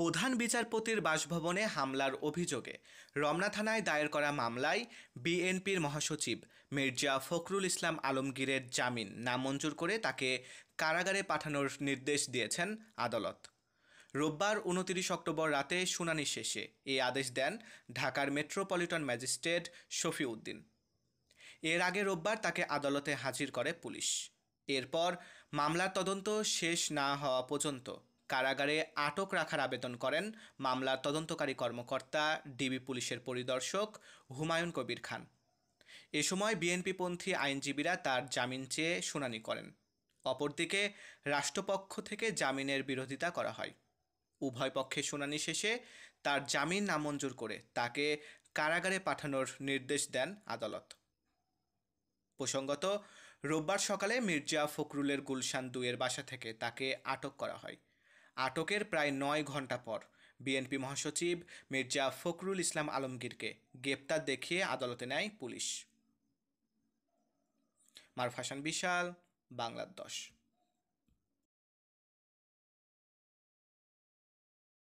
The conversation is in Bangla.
প্রধান বিচারপতির বাসভবনে হামলার অভিযোগে রমনা থানায় দায়ের করা মামলায় বিএনপির মহাসচিব মির্জা ফখরুল ইসলাম আলমগীরের জামিন নামঞ্জুর করে তাকে কারাগারে পাঠানোর নির্দেশ দিয়েছেন আদালত রোববার উনতিরিশ অক্টোবর রাতে শুনানি শেষে এই আদেশ দেন ঢাকার মেট্রোপলিটন ম্যাজিস্ট্রেট শফিউদ্দিন এর আগে রোববার তাকে আদালতে হাজির করে পুলিশ এরপর মামলার তদন্ত শেষ না হওয়া পর্যন্ত কারাগারে আটক রাখার আবেদন করেন মামলার তদন্তকারী কর্মকর্তা ডিবি পুলিশের পরিদর্শক হুমায়ুন কবির খান এ সময় বিএনপিপন্থী আইনজীবীরা তার জামিন চেয়ে শুনানি করেন অপরদিকে রাষ্ট্রপক্ষ থেকে জামিনের বিরোধিতা করা হয় উভয় পক্ষে শুনানি শেষে তার জামিন নামঞ্জুর করে তাকে কারাগারে পাঠানোর নির্দেশ দেন আদালত প্রসঙ্গত রোববার সকালে মির্জা ফখরুলের গুলশান দুয়ের বাসা থেকে তাকে আটক করা হয় আটকের প্রায় নয় ঘন্টা পর বিএনপি মহাসচিব মির্জা ফখরুল ইসলাম আলমগীরকে গ্রেপ্তার দেখিয়ে আদালতে নেয় পুলিশ মারফাসান বিশাল বাংলার দশ